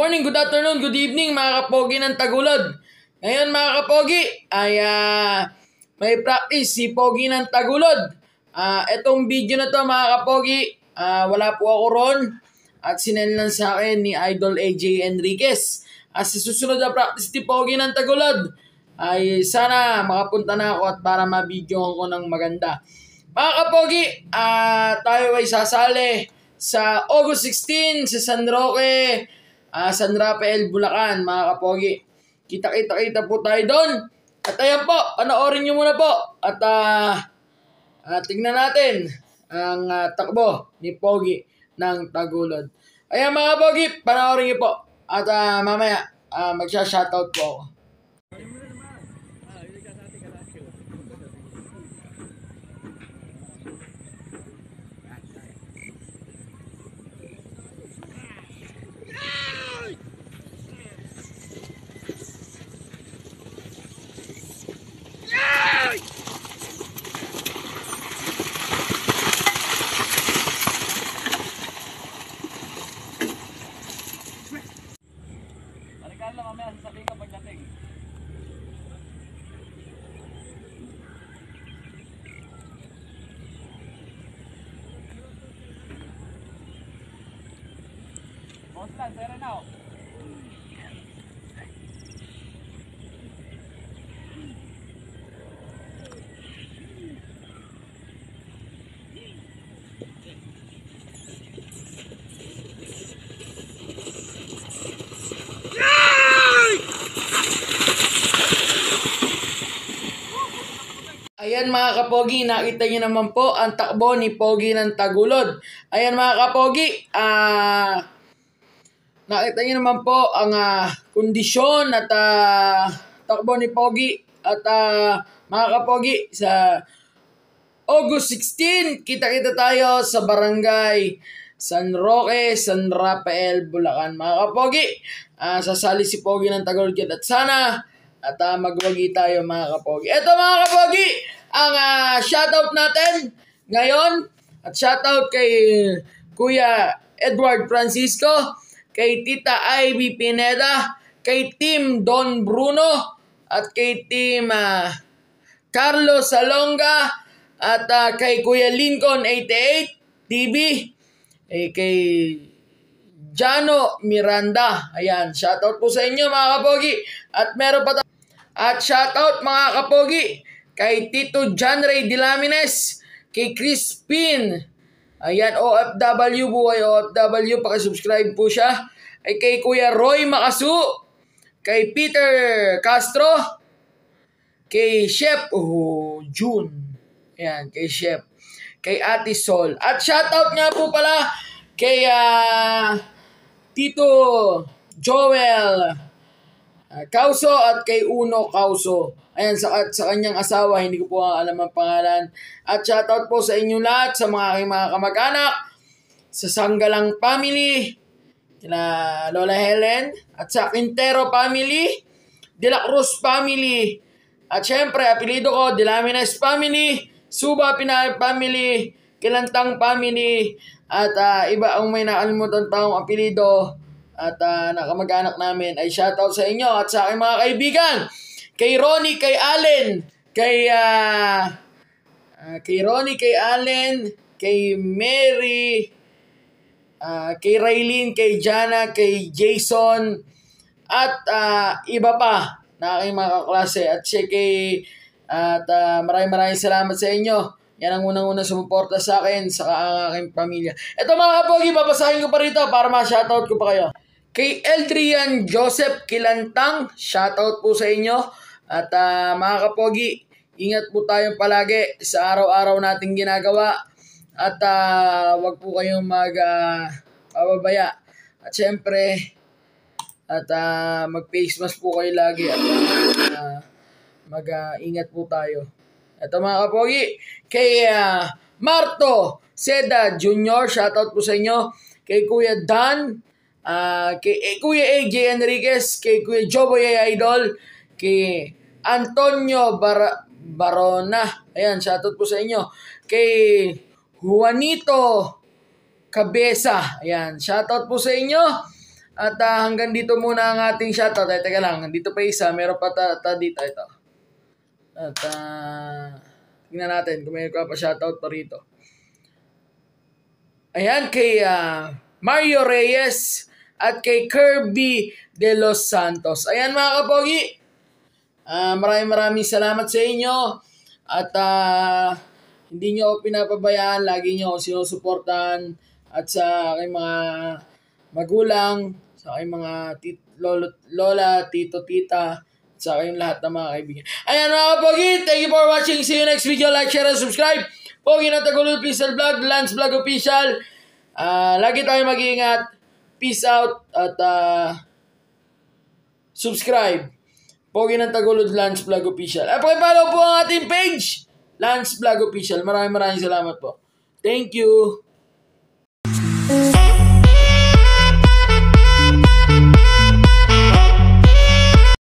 morning, good afternoon, good evening mga kapogi ng Tagulod. Ngayon mga kapogi ay uh, may practice si Pogi ng Tagulod. Uh, etong video na to mga kapogi, uh, wala po ako ron at sinend lang sa akin ni Idol AJ Enriquez. At sa susunod na practice ni Pogi ng Tagulod ay sana makapunta na ako at para ma-video ko ng maganda. Mga kapogi, uh, tayo ay sasali sa August 16 sa San Roque, uh, San Rafael, Bulacan, mga kapogi. Kita-kita-kita po tayo doon. At ayan po, panoorin nyo muna po. At uh, ah, uh, ah, tingnan natin ang uh, takbo ni Pogi ng Tagulod. Ayan mga Pogi, panoorin nyo po. At uh, mamaya, uh, magsha-shoutout po ako. start there and Ayan mga kapogi, nakita niyo naman po ang takbo ni Pogi ng Tagulod. Ayan mga kapogi, ah... Uh, Nakita niyo naman po ang uh, kondisyon at uh, takbo ni Pogi at uh, mga kapogi sa August 16, kita-kita tayo sa barangay San Roque, San Rafael, Bulacan. Mga kapogi, uh, sasali si Pogi ng Tagalog Tagalogyan at sana at uh, magwagi tayo mga kapogi. Ito mga kapogi, ang uh, shoutout natin ngayon at shoutout kay Kuya Edward Francisco kay Tita Ivy Pineda, kay Team Don Bruno, at kay Team uh, Carlos Salonga, at uh, kay Kuya Lincoln 88 TV, eh, kay Jano Miranda. Ayan, shoutout po sa inyo mga kapogi. At meron pa At shoutout mga kapogi kay Tito John Ray Dilamines, kay Crispin Ayan, OFW buhay, OFW. Pakisubscribe po siya. Ay kay Kuya Roy Makasu. Kay Peter Castro. Kay Chef oh, June. Ayan, kay Chef. Kay Ate Sol. At shoutout nga po pala kay uh, Tito Joel Ah, kauso at kay Uno Kauso. Ayan, sa, at sa kanyang asawa, hindi ko po alam ang pangalan. At shoutout po sa inyo lahat, sa mga aking mga kamag-anak, sa Sanggalang family, kina Lola Helen, at sa Quintero family, De La Cruz family, at syempre, apelido ko, Dilamines family, Suba Pinay family, Kilantang family, at uh, iba ang may nakalimutan taong apelido, at uh, nakamag-anak namin ay shoutout sa inyo at sa aking mga kaibigan. Kay Ronnie, kay Allen, kay uh, uh, kay Ronnie, kay Allen, kay Mary, uh, kay Raylin, kay Jana, kay Jason, at uh, iba pa na aking mga kaklase. At siya kay, at uh, maraming maraming salamat sa inyo. Yan ang unang-unang sumuporta sa akin, sa aking pamilya. Ito mga kapogi, babasahin ko pa rito para ma-shoutout ko pa kayo. Kay Eldrian Joseph Kilantang, shoutout po sa inyo. At uh, mga kapogi, ingat po tayong palagi sa araw-araw nating ginagawa. At uh, wag po kayong mag uh, At syempre, at uh, mag-face mask po kayo lagi. At uh, mag-ingat uh, po tayo. Ito mga kapogi, kay uh, Marto Seda Jr., shoutout po sa inyo. Kay Kuya Dan uh, kay eh, Kuya AJ Enriquez, kay Kuya Joboy Idol, kay Antonio Bar Barona. Ayan, shoutout po sa inyo. Kay Juanito Cabeza. Ayan, shoutout po sa inyo. At uh, hanggang dito muna ang ating shoutout. Ay, teka lang, dito pa isa. Meron pa ta, ta dito. Ito. At uh, tingnan natin kung meron ka pa shoutout pa rito. Ayan, kay uh, Mario Reyes, at kay Kirby De Los Santos. Ayan mga kapogi, uh, maraming maraming salamat sa inyo at uh, hindi nyo ako pinapabayaan, lagi nyo ako sinusuportahan at sa aking mga magulang, sa aking mga tit- lolo, lola, tito, tita, at sa aking lahat ng mga kaibigan. Ayan mga kapogi, thank you for watching. See you next video. Like, share, and subscribe. Pogi na Tagalog Official Vlog, Lance Vlog Official. Uh, lagi tayo mag-iingat. Peace out at uh, subscribe. Pogi ng Tagulod Lance Vlog Official. At pakipollow po ang ating page, Lance Vlog Official. Maraming maraming salamat po. Thank you.